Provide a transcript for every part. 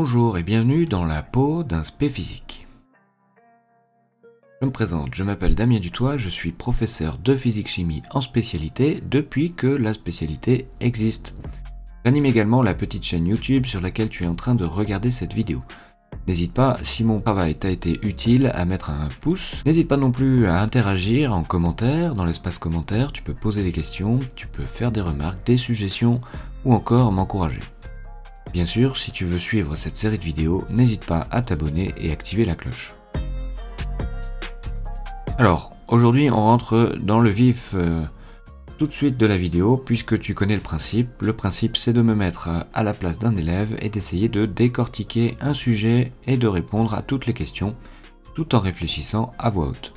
Bonjour et bienvenue dans la peau d'un spé physique. Je me présente, je m'appelle Damien Dutoit, je suis professeur de physique-chimie en spécialité depuis que la spécialité existe. J'anime également la petite chaîne YouTube sur laquelle tu es en train de regarder cette vidéo. N'hésite pas, si mon travail t'a été utile, à mettre un pouce. N'hésite pas non plus à interagir en commentaire, dans l'espace commentaire, tu peux poser des questions, tu peux faire des remarques, des suggestions ou encore m'encourager. Bien sûr, si tu veux suivre cette série de vidéos, n'hésite pas à t'abonner et activer la cloche. Alors, aujourd'hui on rentre dans le vif euh, tout de suite de la vidéo, puisque tu connais le principe. Le principe c'est de me mettre à la place d'un élève et d'essayer de décortiquer un sujet et de répondre à toutes les questions, tout en réfléchissant à voix haute.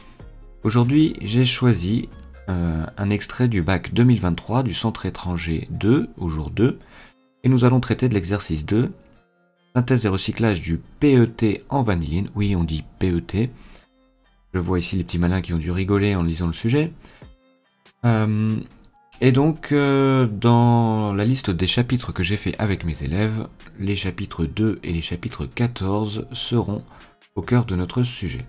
Aujourd'hui, j'ai choisi euh, un extrait du bac 2023 du Centre étranger 2, au jour 2, et nous allons traiter de l'exercice 2, synthèse et recyclage du PET en vanilline. Oui, on dit PET. Je vois ici les petits malins qui ont dû rigoler en lisant le sujet. Euh, et donc, euh, dans la liste des chapitres que j'ai fait avec mes élèves, les chapitres 2 et les chapitres 14 seront au cœur de notre sujet.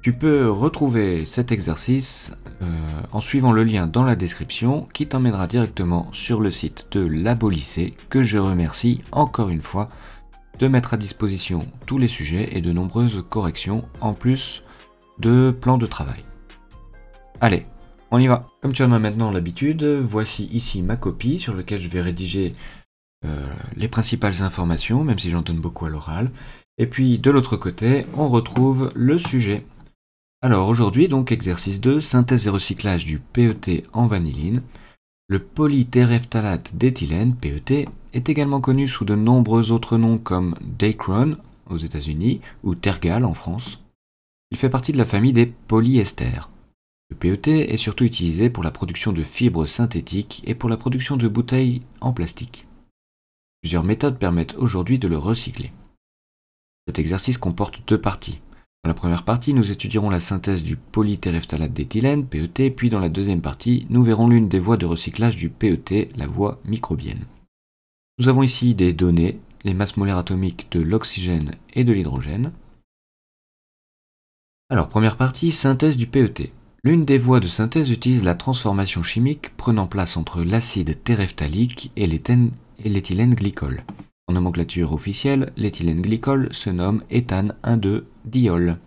Tu peux retrouver cet exercice euh, en suivant le lien dans la description qui t'emmènera directement sur le site de l'Abolycée que je remercie encore une fois de mettre à disposition tous les sujets et de nombreuses corrections en plus de plans de travail. Allez, on y va. Comme tu en as maintenant l'habitude, voici ici ma copie sur laquelle je vais rédiger euh, les principales informations, même si j'en donne beaucoup à l'oral. Et puis de l'autre côté, on retrouve le sujet. Alors aujourd'hui, donc exercice 2, synthèse et recyclage du PET en vanilline. Le polytéréphtalate d'éthylène, PET, est également connu sous de nombreux autres noms comme Dacron aux États-Unis ou Tergal en France. Il fait partie de la famille des polyesters. Le PET est surtout utilisé pour la production de fibres synthétiques et pour la production de bouteilles en plastique. Plusieurs méthodes permettent aujourd'hui de le recycler. Cet exercice comporte deux parties. Dans la première partie, nous étudierons la synthèse du polytéréphtalate d'éthylène, PET, puis dans la deuxième partie, nous verrons l'une des voies de recyclage du PET, la voie microbienne. Nous avons ici des données, les masses molaires atomiques de l'oxygène et de l'hydrogène. Alors, première partie, synthèse du PET. L'une des voies de synthèse utilise la transformation chimique prenant place entre l'acide téréphthalique et l'éthylène glycol. En nomenclature officielle, l'éthylène glycol se nomme éthane 1,2 diol.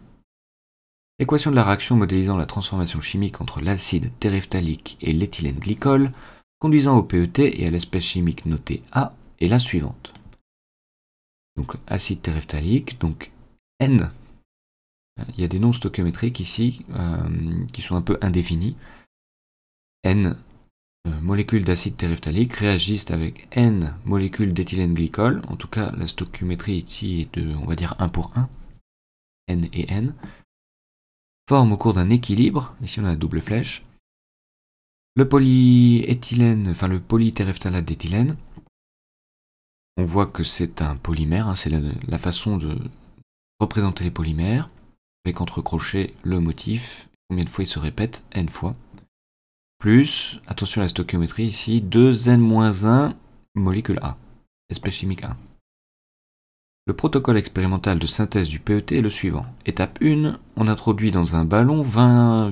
L'équation de la réaction modélisant la transformation chimique entre l'acide téréphthalique et l'éthylène glycol, conduisant au PET et à l'espèce chimique notée A, est la suivante. Donc acide téréphthalique, donc N. Il y a des noms stoichiométriques ici euh, qui sont un peu indéfinis. N euh, molécules d'acide téréphthalique réagissent avec N molécules d'éthylène glycol. En tout cas, la stoichiométrie ici est de, on va dire, 1 pour 1. N et N, forment au cours d'un équilibre, ici on a la double flèche, le polyéthylène, enfin le polytéréphtalate d'éthylène, on voit que c'est un polymère, hein, c'est la, façon de représenter les polymères, avec entre crochets le motif, combien de fois il se répète, n fois, plus, attention à la stoichiométrie ici, 2n-1 molécule A, espèce chimique 1. Le protocole expérimental de synthèse du PET est le suivant. Étape 1, on introduit dans un ballon 20,0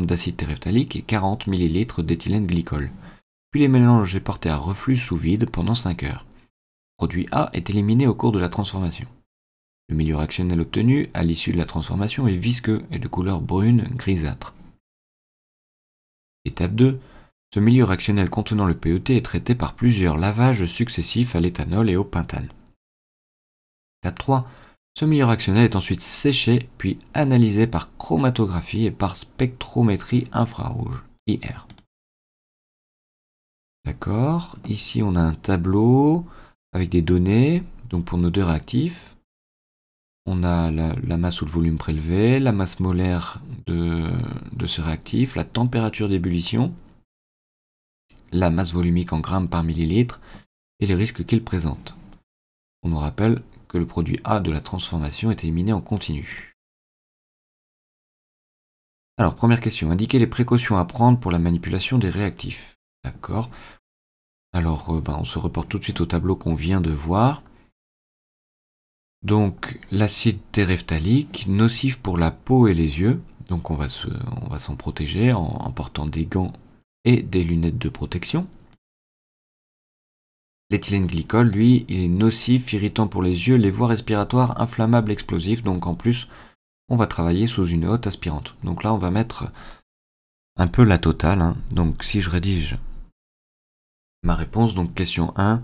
g d'acide téréphthalique et 40 ml d'éthylène glycol. Puis les mélanges sont portés à reflux sous vide pendant 5 heures. Le produit A est éliminé au cours de la transformation. Le milieu réactionnel obtenu à l'issue de la transformation est visqueux et de couleur brune grisâtre. Étape 2, ce milieu réactionnel contenant le PET est traité par plusieurs lavages successifs à l'éthanol et au pentane. Étape 3. Ce milieu réactionnel est ensuite séché puis analysé par chromatographie et par spectrométrie infrarouge, IR. D'accord, ici on a un tableau avec des données, donc pour nos deux réactifs. On a la, masse ou le volume prélevé, la masse molaire de, de ce réactif, la température d'ébullition, la masse volumique en grammes par millilitre et les risques qu'il présente. On nous rappelle que le produit A de la transformation est éliminé en continu. Alors, première question, indiquer les précautions à prendre pour la manipulation des réactifs. D'accord. Alors, euh, ben, on se reporte tout de suite au tableau qu'on vient de voir. Donc, l'acide téréphthalique, nocif pour la peau et les yeux. Donc, on va s'en protéger en portant des gants et des lunettes de protection. L'éthylène glycol, lui, il est nocif, irritant pour les yeux, les voies respiratoires, inflammable, explosif. Donc en plus, on va travailler sous une haute aspirante. Donc là, on va mettre un peu la totale. Hein. Donc si je rédige ma réponse, donc question 1.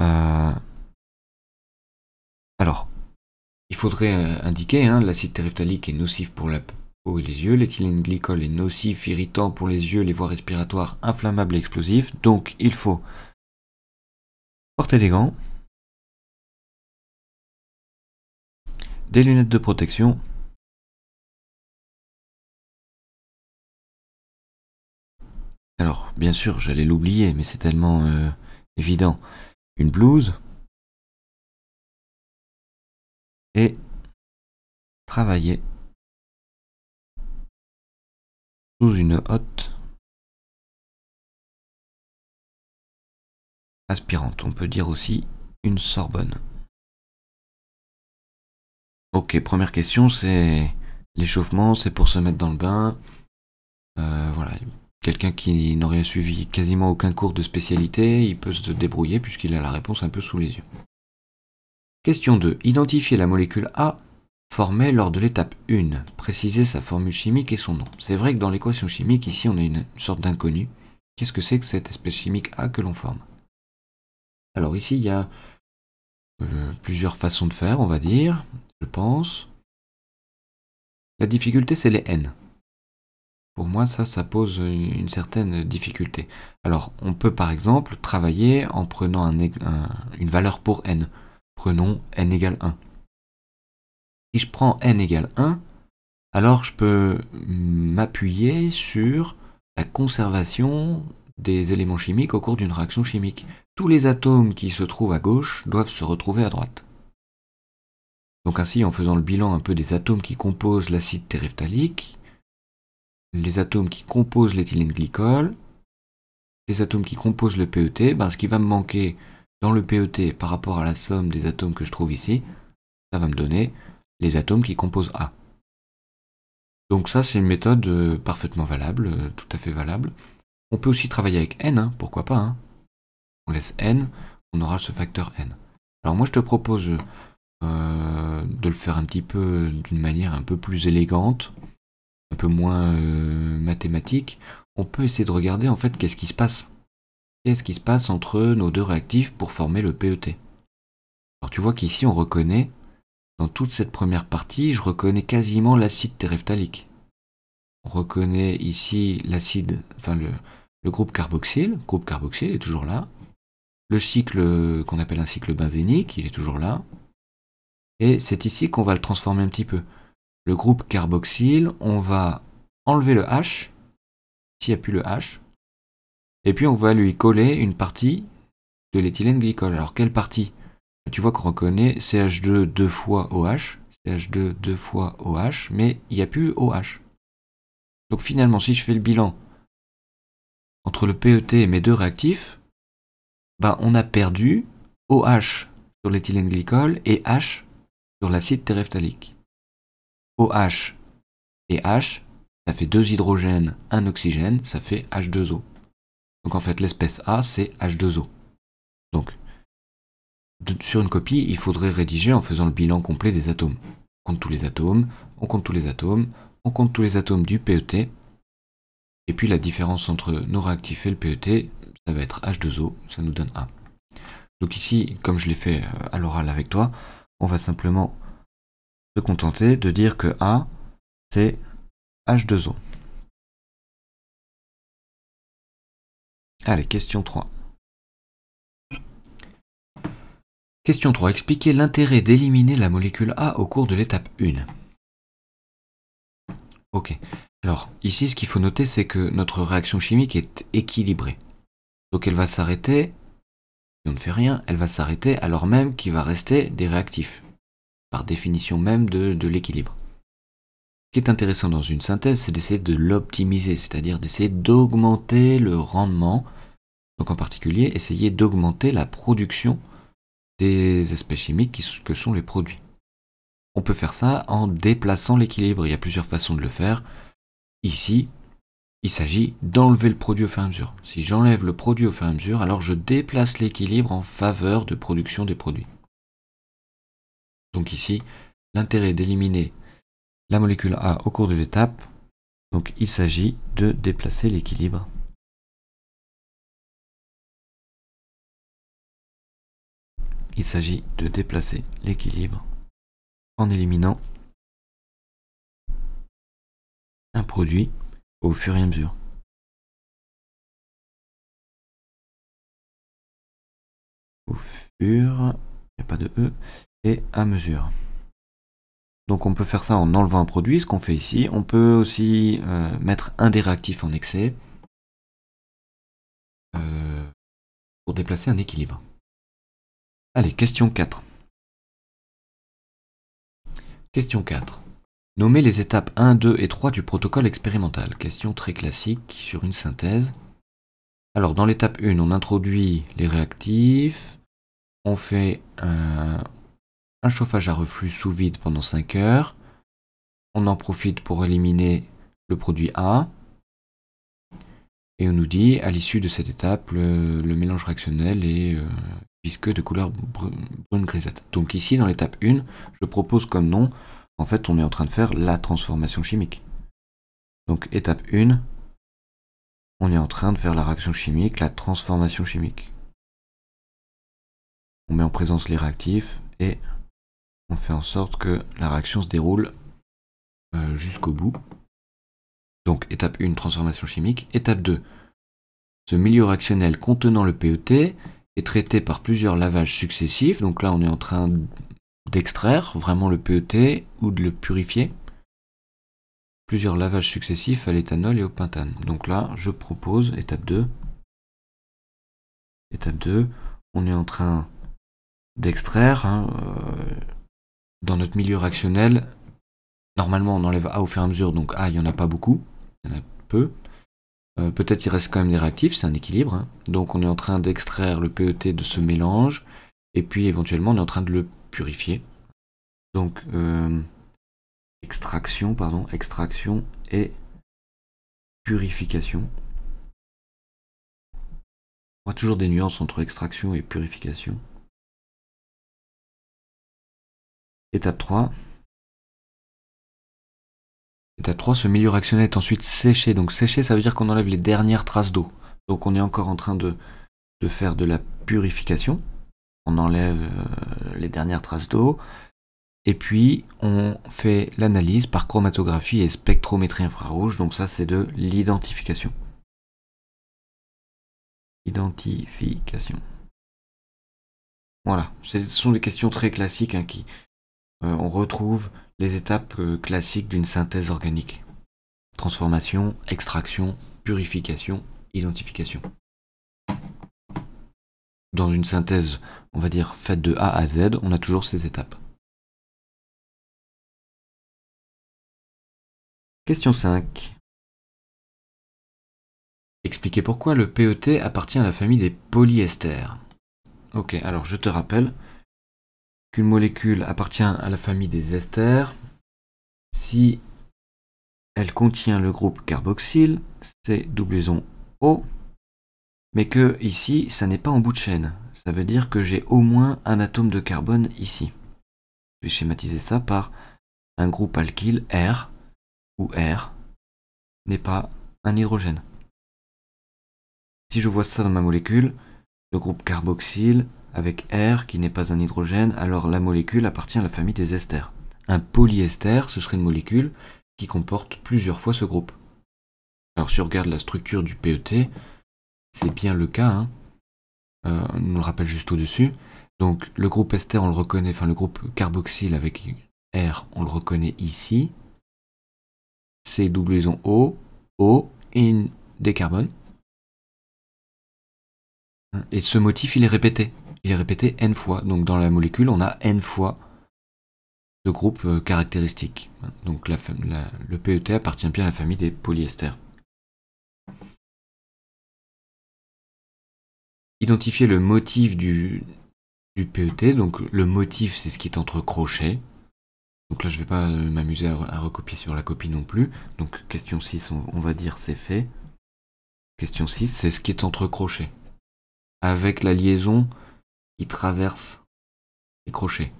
Euh, alors, il faudrait euh, indiquer hein, l'acide téréphthalique est nocif pour la peau et les yeux, l'éthylène glycol est nocif, irritant pour les yeux, les voies respiratoires, inflammable explosif. Donc il faut porter des gants, des lunettes de protection, alors bien sûr j'allais l'oublier mais c'est tellement euh, évident, une blouse et travailler sous une hotte aspirante. On peut dire aussi une Sorbonne. Ok, première question, c'est l'échauffement, c'est pour se mettre dans le bain. Euh, voilà, quelqu'un qui n'aurait suivi quasiment aucun cours de spécialité, il peut se débrouiller puisqu'il a la réponse un peu sous les yeux. Question 2. Identifier la molécule A formée lors de l'étape 1. Préciser sa formule chimique et son nom. C'est vrai que dans l'équation chimique, ici, on a une sorte d'inconnu. Qu'est-ce que c'est que cette espèce chimique A que l'on forme alors ici, il y a euh, plusieurs façons de faire, on va dire, je pense. La difficulté, c'est les n. Pour moi, ça, ça pose une certaine difficulté. Alors, on peut par exemple travailler en prenant une valeur pour n. Prenons n égale 1. Si je prends n égale 1, alors je peux m'appuyer sur la conservation des éléments chimiques au cours d'une réaction chimique. Tous les atomes qui se trouvent à gauche doivent se retrouver à droite. Donc ainsi, en faisant le bilan un peu des atomes qui composent l'acide téréphtalique, les atomes qui composent l'éthylène glycol, les atomes qui composent le PET, ben, ce qui va me manquer dans le PET par rapport à la somme des atomes que je trouve ici, ça va me donner les atomes qui composent A. Donc ça, c'est une méthode euh, parfaitement valable, euh, tout à fait valable. On peut aussi travailler avec n, hein, pourquoi pas. Hein. On laisse n, on aura ce facteur n. Alors moi je te propose euh, de le faire un petit peu d'une manière un peu plus élégante, un peu moins euh, mathématique. On peut essayer de regarder en fait qu'est-ce qui se passe. Qu'est-ce qui se passe entre nos deux réactifs pour former le PET Alors tu vois qu'ici on reconnaît, dans toute cette première partie, je reconnais quasiment l'acide téréphtalique. On reconnaît ici l'acide, enfin le, le groupe carboxyle, groupe carboxyle est toujours là. Le cycle qu'on appelle un cycle benzénique, il est toujours là. Et c'est ici qu'on va le transformer un petit peu. Le groupe carboxyle, on va enlever le H, s'il n'y a plus le H, et puis on va lui coller une partie de l'éthylène glycol. Alors quelle partie Tu vois qu'on reconnaît CH2 deux fois OH, CH2 deux fois OH, mais il n'y a plus OH. Donc finalement, si je fais le bilan entre le PET et mes deux réactifs, bah, on a perdu OH sur l'éthylène glycol et H sur l'acide téréphtalique. OH et H, ça fait deux hydrogènes, un oxygène, ça fait H2O. Donc en fait, l'espèce A, c'est H2O. Donc, sur une copie, il faudrait rédiger en faisant le bilan complet des atomes. On compte tous les atomes, on compte tous les atomes, on compte tous les atomes du PET, et puis la différence entre nos réactifs et le PET, ça va être H2O, ça nous donne A. Donc ici, comme je l'ai fait euh, à l'oral avec toi, on va simplement se contenter de dire que A, c'est H2O. Allez, question 3. Question 3. Expliquer l'intérêt d'éliminer la molécule A au cours de l'étape 1. Ok. Alors, ici, ce qu'il faut noter, c'est que notre réaction chimique est équilibrée. Donc elle va s'arrêter, si on ne fait rien, elle va s'arrêter alors même qu'il va rester des réactifs, par définition même de, de l'équilibre. Ce qui est intéressant dans une synthèse, c'est d'essayer de l'optimiser, c'est-à-dire d'essayer d'augmenter le rendement, donc en particulier essayer d'augmenter la production des espèces chimiques que sont les produits. On peut faire ça en déplaçant l'équilibre, il y a plusieurs façons de le faire. Ici, il s'agit d'enlever le produit au fur et à mesure. Si j'enlève le produit au fur et à mesure, alors je déplace l'équilibre en faveur de production des produits. Donc ici, l'intérêt d'éliminer la molécule A au cours de l'étape, donc il s'agit de déplacer l'équilibre. Il s'agit de déplacer l'équilibre en éliminant un produit au fur et à mesure. Au fur, il a pas de E, et à mesure. Donc on peut faire ça en enlevant un produit, ce qu'on fait ici. On peut aussi euh, mettre un des réactifs en excès euh, pour déplacer un équilibre. Allez, question 4. Question 4. Nommer les étapes 1, 2 et 3 du protocole expérimental. Question très classique sur une synthèse. Alors, dans l'étape 1, on introduit les réactifs, on fait un, chauffage à reflux sous vide pendant 5 heures, on en profite pour éliminer le produit A, et on nous dit, à l'issue de cette étape, le, mélange réactionnel est euh, visqueux de couleur brune grisette. Donc ici, dans l'étape 1, je propose comme nom en fait, on est en train de faire la transformation chimique. Donc étape 1, on est en train de faire la réaction chimique, la transformation chimique. On met en présence les réactifs et on fait en sorte que la réaction se déroule euh, jusqu'au bout. Donc étape 1, transformation chimique. Étape 2, ce milieu réactionnel contenant le PET est traité par plusieurs lavages successifs. Donc là, on est en train d'extraire vraiment le PET ou de le purifier. Plusieurs lavages successifs à l'éthanol et au pentane. Donc là, je propose, étape 2, étape 2, on est en train d'extraire hein, euh, dans notre milieu réactionnel. Normalement, on enlève A au fur et à mesure, donc A, il n'y en a pas beaucoup, il y en a peu. Euh, peut-être il reste quand même des réactifs, c'est un équilibre. Hein. Donc on est en train d'extraire le PET de ce mélange, et puis éventuellement on est en train de le purifier. Donc, euh, extraction, pardon, extraction et purification. On a toujours des nuances entre extraction et purification. Étape 3. Étape 3, ce milieu réactionnel est ensuite séché. Donc séché, ça veut dire qu'on enlève les dernières traces d'eau. Donc on est encore en train de, de faire de la purification on enlève euh, les dernières traces d'eau. Et puis on fait l'analyse par chromatographie et spectrométrie infrarouge, donc ça c'est de l'identification. Identification. Voilà, ce sont des questions très classiques hein, qui euh, on retrouve les étapes euh, classiques d'une synthèse organique. Transformation, extraction, purification, identification dans une synthèse, on va dire, faite de A à Z, on a toujours ces étapes. Question 5. Expliquez pourquoi le PET appartient à la famille des polyesters. Ok, alors je te rappelle qu'une molécule appartient à la famille des esters si elle contient le groupe carboxyle, c'est double O, mais que ici, ça n'est pas en bout de chaîne. Ça veut dire que j'ai au moins un atome de carbone ici. Je vais schématiser ça par un groupe alkyle R, où R n'est pas un hydrogène. Si je vois ça dans ma molécule, le groupe carboxyle avec R qui n'est pas un hydrogène, alors la molécule appartient à la famille des esters. Un polyester, ce serait une molécule qui comporte plusieurs fois ce groupe. Alors si on regarde la structure du PET, c'est bien le cas. Hein. Euh, on nous le rappelle juste au-dessus. Donc le groupe ester, on le reconnaît, enfin le groupe carboxyle avec R, on le reconnaît ici. C'est liaison O, O in, des décarbone. Et ce motif, il est répété. Il est répété n fois. Donc dans la molécule, on a n fois de groupes euh, caractéristiques. Hein, donc le PET appartient bien à la famille des polyesters. identifier le motif du, PET. Donc le motif, c'est ce qui est entre crochets. Donc là, je ne vais pas euh, m'amuser à, recopier sur la copie non plus. Donc question 6, on, va dire c'est fait. Question 6, c'est ce qui est entre crochets. Avec la liaison qui traverse les crochets.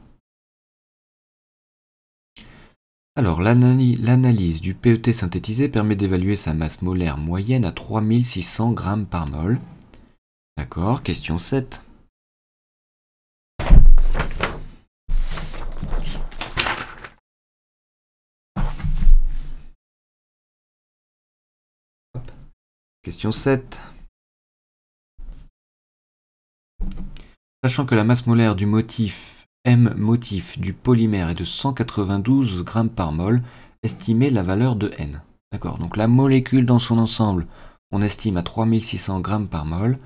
Alors, l'analyse du PET synthétisé permet d'évaluer sa masse molaire moyenne à 3600 g par mole. D'accord, question 7. Question 7. Sachant que la masse molaire du motif M motif du polymère est de 192 g par mol, estimez la valeur de N. D'accord, donc la molécule dans son ensemble, on estime à 3600 g par mol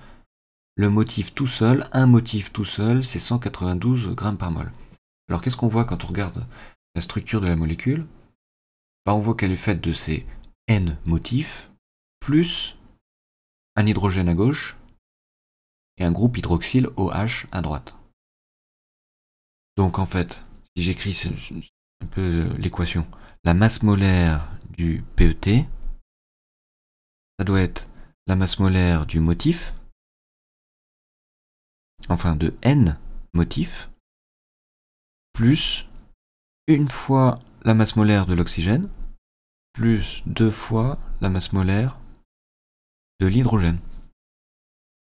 le motif tout seul, un motif tout seul, c'est 192 grammes par mol. Alors qu'est-ce qu'on voit quand on regarde la structure de la molécule ben, On voit qu'elle est faite de ces n motifs, plus un hydrogène à gauche et un groupe hydroxyle OH à droite. Donc en fait, si j'écris un peu euh, l'équation, la masse molaire du PET, ça doit être la masse molaire du motif enfin de n motifs, plus une fois la masse molaire de l'oxygène, plus deux fois la masse molaire de l'hydrogène.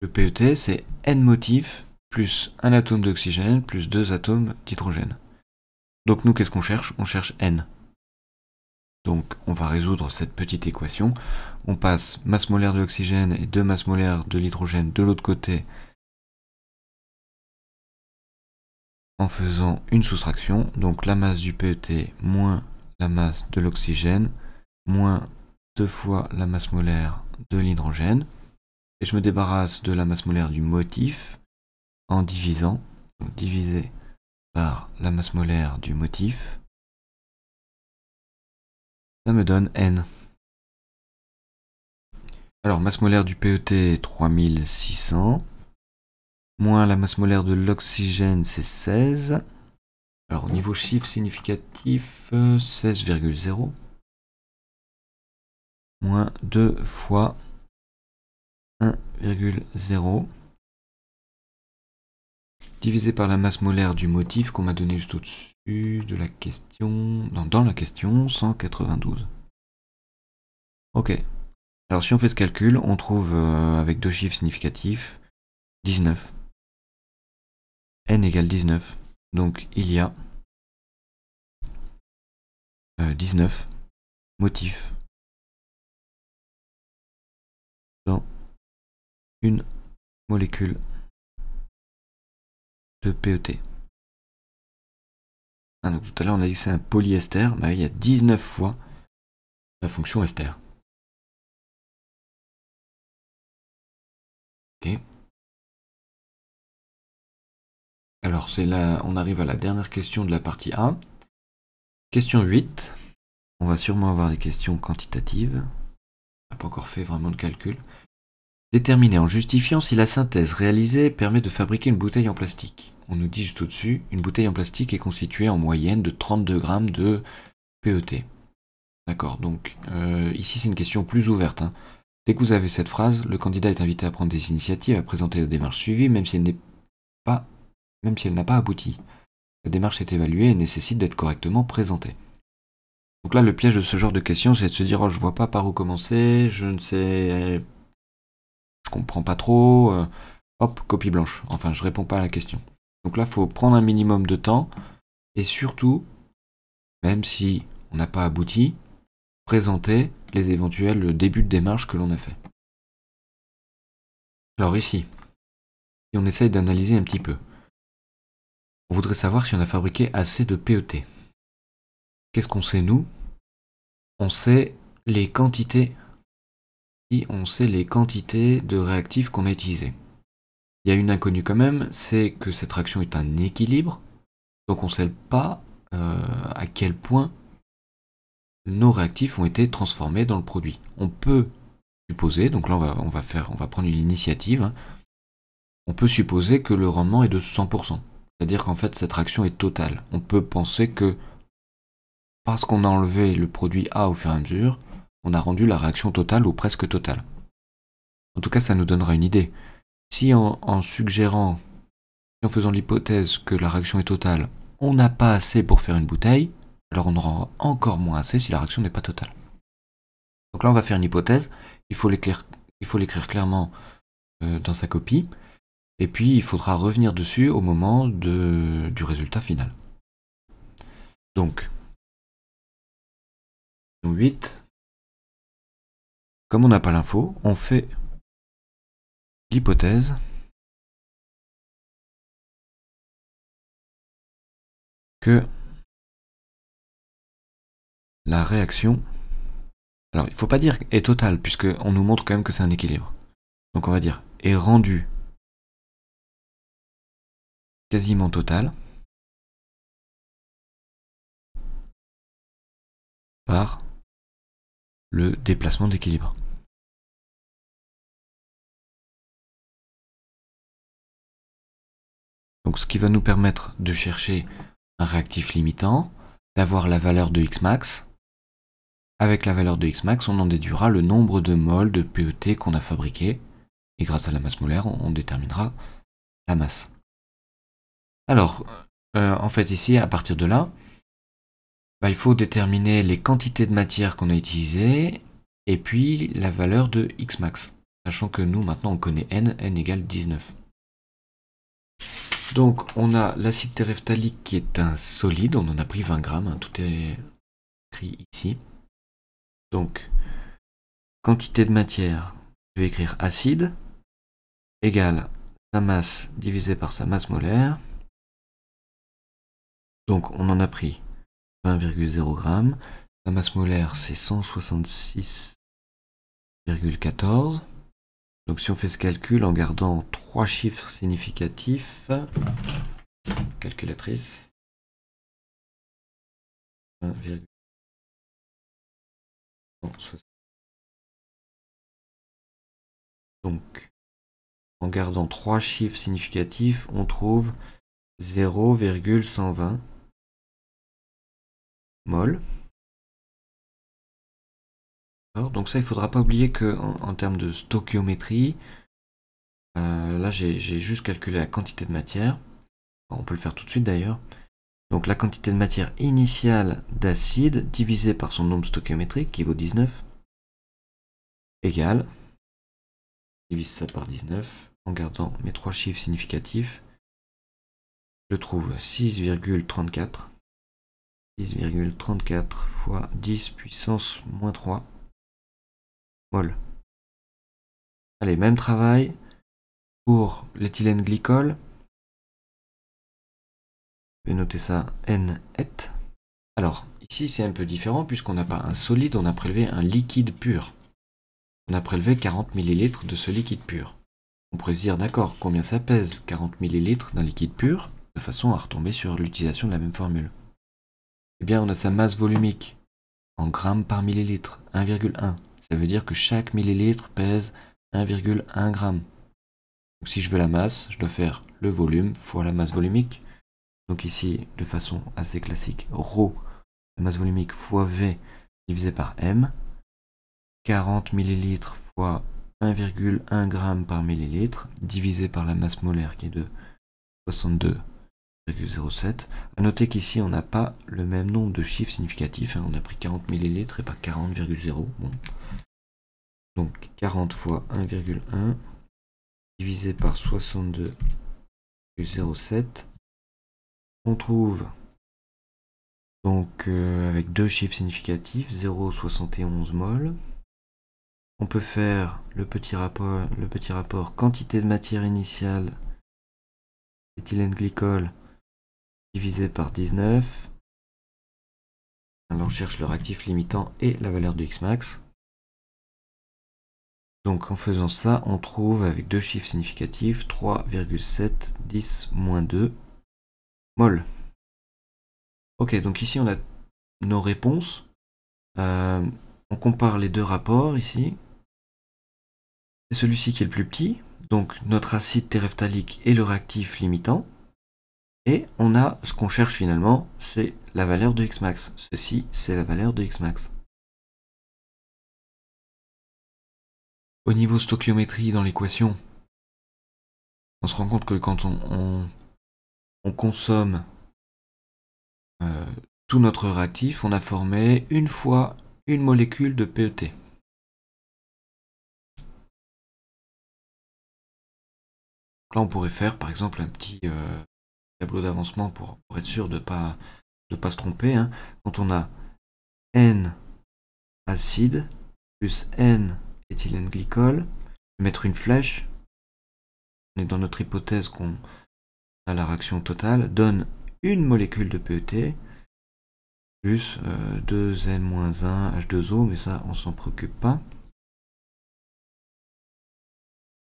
Le PET, c'est n motifs plus un atome d'oxygène plus deux atomes d'hydrogène. Donc nous, qu'est-ce qu'on cherche On cherche n. Donc on va résoudre cette petite équation. On passe masse molaire de l'oxygène et deux masses molaires de l'hydrogène de l'autre côté en faisant une soustraction. Donc la masse du PET moins la masse de l'oxygène moins deux fois la masse molaire de l'hydrogène. Et je me débarrasse de la masse molaire du motif en divisant. Donc divisé par la masse molaire du motif. Ça me donne N. Alors, masse molaire du PET 3600 moins la masse molaire de l'oxygène, c'est 16. Alors au niveau chiffre significatif, 16,0 moins 2 fois 1,0 divisé par la masse molaire du motif qu'on m'a donné juste au-dessus de la question, dans, dans, la question 192. Ok. Alors si on fait ce calcul, on trouve euh, avec deux chiffres significatifs 19 n égale 19. Donc il y a 19 euh, motifs dans une molécule de PET. Ah, tout à l'heure on a dit que c'est un polyester, mais bah il y a 19 fois la fonction ester. Alors, c'est là, on arrive à la dernière question de la partie 1. Question 8. On va sûrement avoir des questions quantitatives. On n'a pas encore fait vraiment de calcul. Déterminer en justifiant si la synthèse réalisée permet de fabriquer une bouteille en plastique. On nous dit juste au-dessus, une bouteille en plastique est constituée en moyenne de 32 grammes de PET. D'accord, donc euh, ici c'est une question plus ouverte. Hein. Dès que vous avez cette phrase, le candidat est invité à prendre des initiatives, à présenter la démarche suivie, même si elle n'est pas même si elle n'a pas abouti. La démarche est évaluée et nécessite d'être correctement présentée. Donc là, le piège de ce genre de questions, c'est de se dire, oh, je vois pas par où commencer, je ne sais, je comprends pas trop, euh, hop, copie blanche. Enfin, je réponds pas à la question. Donc là, il faut prendre un minimum de temps et surtout, même si on n'a pas abouti, présenter les éventuels débuts de démarche que l'on a fait. Alors ici, si on essaye d'analyser un petit peu, on voudrait savoir si on a fabriqué assez de PET. Qu'est-ce qu'on sait nous On sait les quantités. on sait les quantités de réactifs qu'on a utilisés. Il y a une inconnue quand même, c'est que cette réaction est un équilibre. Donc on ne sait pas euh, à quel point nos réactifs ont été transformés dans le produit. On peut supposer, donc là on va, faire, on va prendre une initiative, hein. on peut supposer que le rendement est de 100%. C'est-à-dire qu'en fait, cette réaction est totale. On peut penser que parce qu'on a enlevé le produit A au fur et à mesure, on a rendu la réaction totale ou presque totale. En tout cas, ça nous donnera une idée. Si en, suggérant, en faisant l'hypothèse que la réaction est totale, on n'a pas assez pour faire une bouteille, alors on aura encore moins assez si la réaction n'est pas totale. Donc là, on va faire une hypothèse. Il faut l'écrire clairement euh, dans sa copie et puis il faudra revenir dessus au moment de, du résultat final. Donc, 8, comme on n'a pas l'info, on fait l'hypothèse que la réaction, alors il ne faut pas dire est totale, puisqu'on nous montre quand même que c'est un équilibre. Donc on va dire est rendu quasiment total par le déplacement d'équilibre. ce qui va nous permettre de chercher un réactif limitant, d'avoir la valeur de Xmax. Avec la valeur de Xmax, on en déduira le nombre de moles de PET qu'on a fabriqué. Et grâce à la masse molaire, on déterminera la masse. Alors, euh, en fait, ici, à partir de là, bah, il faut déterminer les quantités de matière qu'on a utilisées et puis la valeur de x max. Sachant que nous, maintenant, on connaît n, n égale 19. Donc, on a l'acide téréphthalique qui est un solide, on en a pris 20 grammes, hein, tout est écrit ici. Donc, quantité de matière, je vais écrire acide, égale sa masse divisée par sa masse molaire, donc on en a pris 20,0 g. La masse molaire, c'est 166,14. Donc si on fait ce calcul en gardant trois chiffres significatifs, calculatrice, Donc, en gardant trois chiffres significatifs, on trouve 0,120 donc ça, il ne faudra pas oublier que en, termes de stoichiométrie euh, là j'ai juste calculé la quantité de matière. On peut le faire tout de suite d'ailleurs. Donc la quantité de matière initiale d'acide divisée par son nombre stoichiométrique qui vaut 19 égale, divise ça par 19 en gardant mes trois chiffres significatifs, je trouve 6,34 10,34 fois 10 puissance moins 3 mol. Allez, même travail pour l'éthylène glycol. Je vais noter ça N et. Alors, ici c'est un peu différent puisqu'on n'a pas un solide, on a prélevé un liquide pur. On a prélevé 40 ml de ce liquide pur. On pourrait se dire, d'accord, combien ça pèse 40 ml d'un liquide pur, de façon à retomber sur l'utilisation de la même formule. Eh bien, on a sa masse volumique en grammes par millilitre, 1,1. Ça veut dire que chaque millilitre pèse 1,1 gramme. Donc si je veux la masse, je dois faire le volume fois la masse volumique. Donc ici, de façon assez classique, ρ, la masse volumique fois V divisé par M. 40 millilitres fois 1,1 gramme par millilitre divisé par la masse molaire qui est de 62 a noter qu'ici, on n'a pas le même nombre de chiffres significatifs. Hein. On a pris 40 millilitres et pas 40,0. Bon. Donc 40 fois 1,1 divisé par 62,07. On trouve donc euh, avec deux chiffres significatifs, 0,71 mol. On peut faire le petit rapport, le petit rapport quantité de matière initiale éthylène glycol divisé par 19. Alors on cherche le réactif limitant et la valeur de xmax. Donc en faisant ça, on trouve avec deux chiffres significatifs 3710 moins 2 mol. Ok, donc ici on a nos réponses. Euh, on compare les deux rapports ici. C'est celui-ci qui est le plus petit, donc notre acide téréphtalique et le réactif limitant. Et on a ce qu'on cherche finalement, c'est la valeur de xmax. Ceci, c'est la valeur de xmax. Au niveau stoichiométrie dans l'équation, on se rend compte que quand on, consomme euh, tout notre réactif, on a formé une fois une molécule de PET. Là, on pourrait faire par exemple un petit, euh, tableau d'avancement pour, être sûr de ne pas, de pas se tromper. Hein. Quand on a N acide plus N éthylène glycol, mettre une flèche, on est dans notre hypothèse qu'on a la réaction totale, donne une molécule de PET plus 2N-1 euh, H2O, mais ça on s'en préoccupe pas.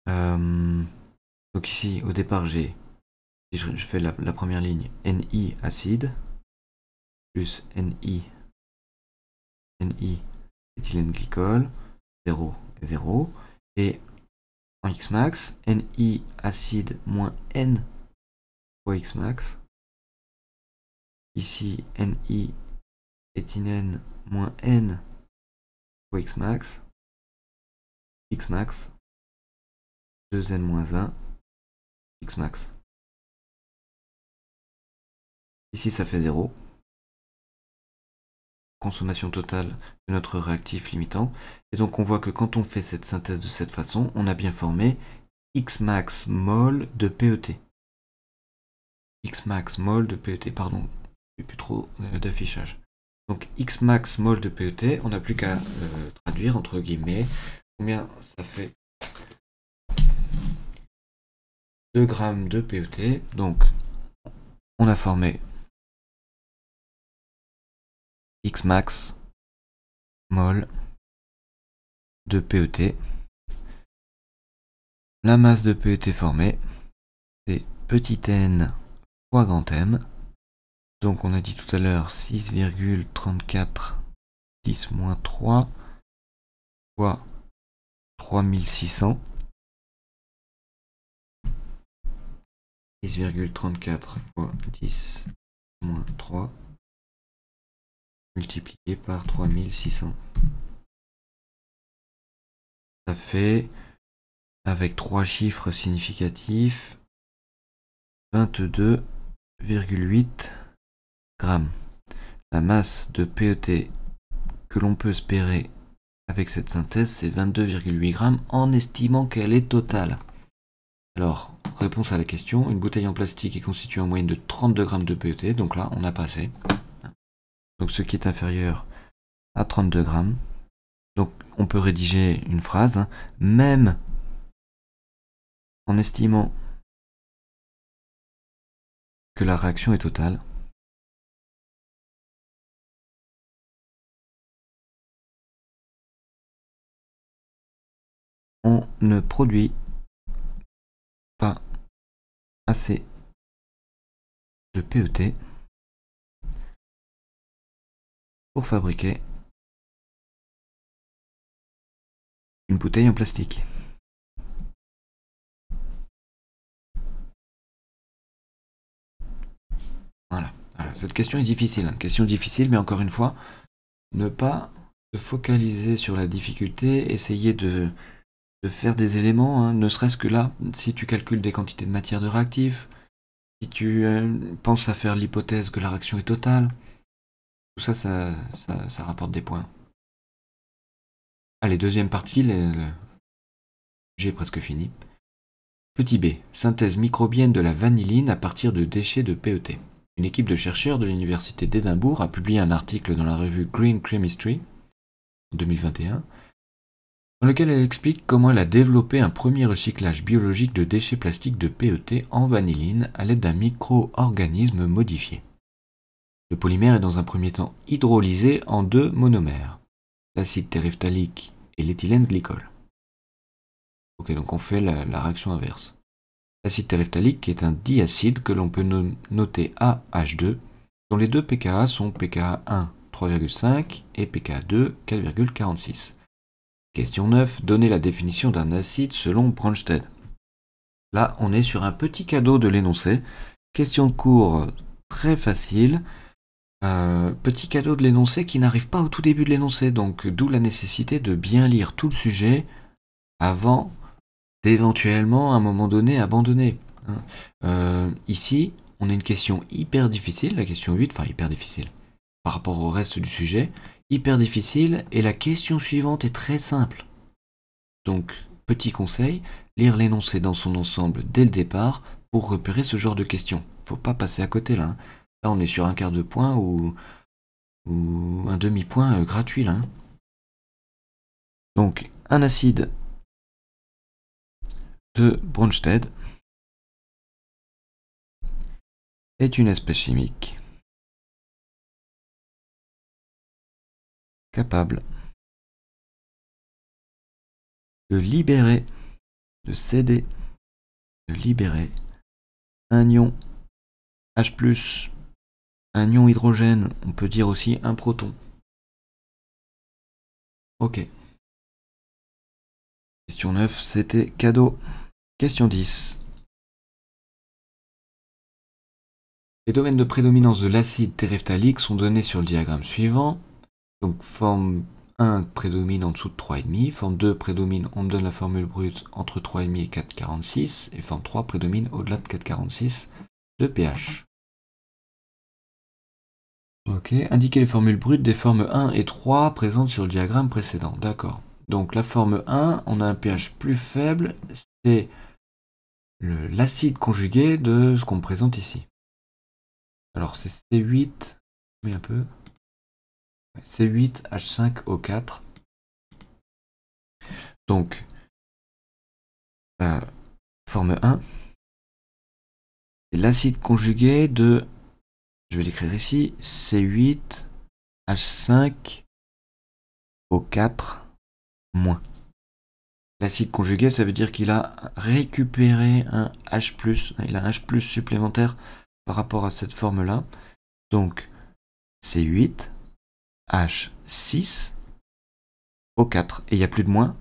Euh, donc ici au départ j'ai si je, fais la, première ligne, Ni acide plus Ni, Ni éthylène glycol, 0 et 0. Et en Xmax, Ni acide moins N fois Xmax. Ici, Ni éthylène moins N fois Xmax. Xmax. 2N moins 1. Xmax. Ici, ça fait 0. Consommation totale de notre réactif limitant. Et donc, on voit que quand on fait cette synthèse de cette façon, on a bien formé X max mol de PET. X max mol de PET, pardon, j'ai plus trop d'affichage. Donc X max mol de PET, on n'a plus qu'à euh, traduire entre guillemets combien ça fait 2 grammes de PET. Donc on a formé X max mol de PET. La masse de PET formée, c'est petit n fois grand M. Donc on a dit tout à l'heure 6,34 10 moins 3 fois 3600. 6,34 fois 10 moins 3 multiplié par 3600. Ça fait, avec trois chiffres significatifs, 22,8 grammes. La masse de PET que l'on peut espérer avec cette synthèse, c'est 22,8 grammes en estimant qu'elle est totale. Alors, réponse à la question, une bouteille en plastique est constituée en moyenne de 32 grammes de PET, donc là, on a passé donc ce qui est inférieur à 32 grammes. Donc on peut rédiger une phrase, hein, même en estimant que la réaction est totale. On ne produit pas assez de PET pour fabriquer une bouteille en plastique. Voilà. Cette question est difficile. Hein. Question difficile, mais encore une fois, ne pas se focaliser sur la difficulté, essayer de, faire des éléments, hein. ne serait-ce que là, si tu calcules des quantités de matière de réactif, si tu euh, penses à faire l'hypothèse que la réaction est totale, tout ça ça, ça, rapporte des points. Allez, deuxième partie, j'ai presque fini. Petit B, synthèse microbienne de la vanilline à partir de déchets de PET. Une équipe de chercheurs de l'Université d'Édimbourg a publié un article dans la revue Green Chemistry en 2021, dans lequel elle explique comment elle a développé un premier recyclage biologique de déchets plastiques de PET en vanilline à l'aide d'un micro-organisme modifié. Le polymère est dans un premier temps hydrolysé en deux monomères, l'acide téréphtalique et l'éthylène glycol. Ok, donc on fait la, réaction inverse. L'acide téréphtalique est un diacide que l'on peut noter AH2, dont les deux pKa sont pKa1 3,5 et pKa2 4,46. Question 9. Donner la définition d'un acide selon Bronsted. Là, on est sur un petit cadeau de l'énoncé. Question de très facile. Euh, petit cadeau de l'énoncé qui n'arrive pas au tout début de l'énoncé, donc d'où la nécessité de bien lire tout le sujet avant d'éventuellement à un moment donné abandonner. Hein. Euh, ici, on a une question hyper difficile, la question 8, enfin hyper difficile par rapport au reste du sujet, hyper difficile, et la question suivante est très simple. Donc, petit conseil, lire l'énoncé dans son ensemble dès le départ pour repérer ce genre de questions. Faut pas passer à côté là. Hein. Là, on est sur un quart de point ou, ou un demi-point euh, gratuit. Là, hein. Donc, un acide de Brønsted est une espèce chimique capable de libérer, de céder, de libérer un ion H un ion hydrogène, on peut dire aussi un proton. Ok. Question 9, c'était cadeau. Question 10. Les domaines de prédominance de l'acide téréphthalique sont donnés sur le diagramme suivant. Donc forme 1 prédomine en dessous de 3,5, forme 2 prédomine, on me donne la formule brute, entre 3,5 et 4,46, et forme 3 prédomine au-delà de 4,46 de pH. Ok, indiquer les formules brutes des formes 1 et 3 présentes sur le diagramme précédent. D'accord. Donc la forme 1, on a un pH plus faible, c'est l'acide conjugué de ce qu'on présente ici. Alors c'est C8, mais un peu. C8H5O4. Donc, euh, forme 1, c'est l'acide conjugué de je vais l'écrire ici, C8, H5, O4, moins. L'acide conjugué, ça veut dire qu'il a récupéré un H+, il a un H+, supplémentaire par rapport à cette forme-là. Donc, C8, H6, O4. Et il n'y a plus de moins,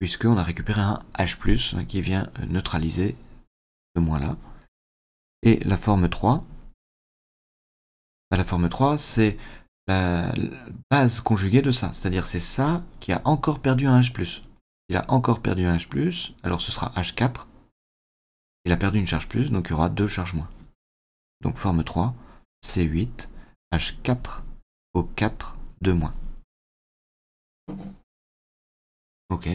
puisqu'on a récupéré un H+, hein, qui vient neutraliser ce moins-là. Et la forme 3, bah, la forme 3, c'est la, base conjuguée de ça. C'est-à-dire c'est ça qui a encore perdu un H+. Il a encore perdu un H+, alors ce sera H4. Il a perdu une charge plus, donc il y aura deux charges moins. Donc forme 3, C8, H4, O4, 2 moins. Ok.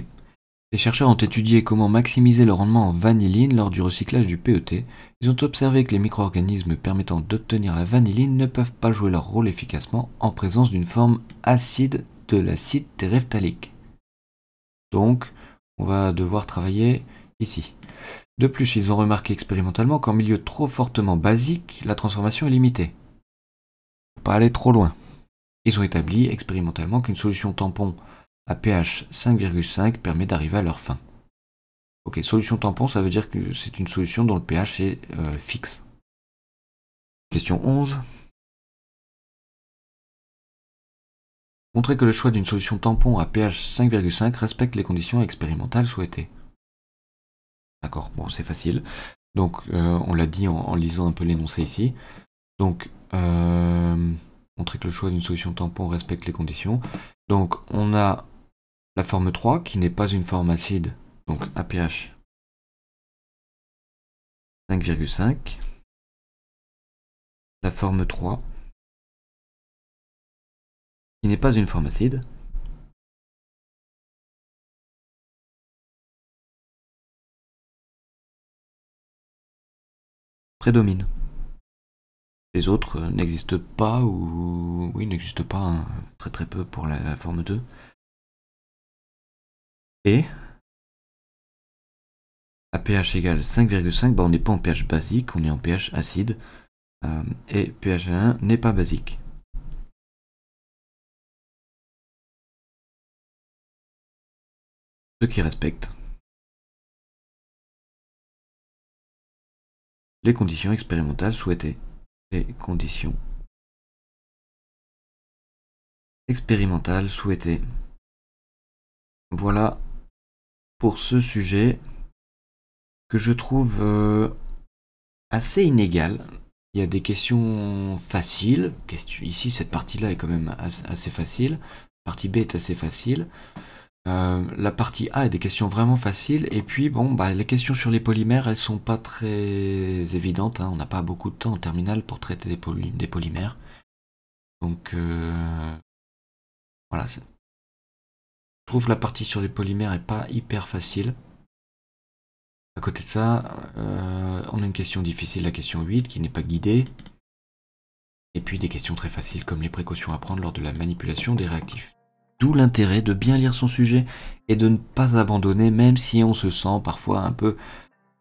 Les chercheurs ont étudié comment maximiser le rendement en vanilline lors du recyclage du PET. Ils ont observé que les micro-organismes permettant d'obtenir la vanilline ne peuvent pas jouer leur rôle efficacement en présence d'une forme acide de l'acide téréphthalique. Donc, on va devoir travailler ici. De plus, ils ont remarqué expérimentalement qu'en milieu trop fortement basique, la transformation est limitée. pas aller trop loin. Ils ont établi expérimentalement qu'une solution tampon à pH 5,5 permet d'arriver à leur fin. Ok, solution tampon, ça veut dire que c'est une solution dont le pH est euh, fixe. Question 11. Montrer que le choix d'une solution tampon à pH 5,5 respecte les conditions expérimentales souhaitées. D'accord, bon, c'est facile. Donc, euh, on l'a dit en, lisant un peu l'énoncé ici. Donc, euh, montrer que le choix d'une solution tampon respecte les conditions. Donc, on a la forme 3 qui n'est pas une forme acide, donc APH 5,5, la forme 3 qui n'est pas une forme acide, prédomine. Les autres n'existent pas ou oui n'existent pas hein, très très peu pour la forme 2 et À pH égale 5,5, bah, on n'est pas en pH basique, on est en pH acide. Euh, et pH 1 n'est pas basique. Ce qui respecte les conditions expérimentales souhaitées. Les conditions expérimentales souhaitées. Voilà ce sujet que je trouve euh, assez inégal. Il y a des questions faciles. Question, ici, cette partie-là est quand même assez facile. partie B est assez facile. Euh, la partie A est des questions vraiment faciles. Et puis, bon, bah, les questions sur les polymères, elles sont pas très évidentes. Hein. On n'a pas beaucoup de temps en terminale pour traiter des, des polymères. Donc, euh, voilà, je trouve la partie sur les polymères est pas hyper facile. À côté de ça, euh, on a une question difficile, la question 8, qui n'est pas guidée. Et puis des questions très faciles comme les précautions à prendre lors de la manipulation des réactifs. D'où l'intérêt de bien lire son sujet et de ne pas abandonner, même si on se sent parfois un peu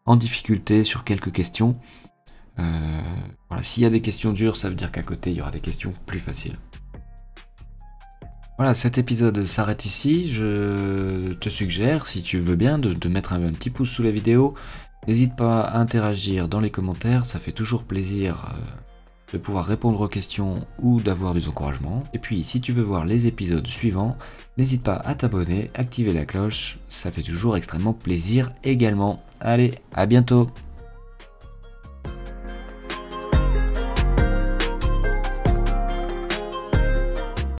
en difficulté sur quelques questions. Euh, s'il y a des questions dures, ça veut dire qu'à côté, il y aura des questions plus faciles. Voilà, cet épisode s'arrête ici. Je te suggère, si tu veux bien, de, mettre un, petit pouce sous la vidéo. N'hésite pas à interagir dans les commentaires, ça fait toujours plaisir euh, de pouvoir répondre aux questions ou d'avoir des encouragements. Et puis, si tu veux voir les épisodes suivants, n'hésite pas à t'abonner, activer la cloche, ça fait toujours extrêmement plaisir également. Allez, à bientôt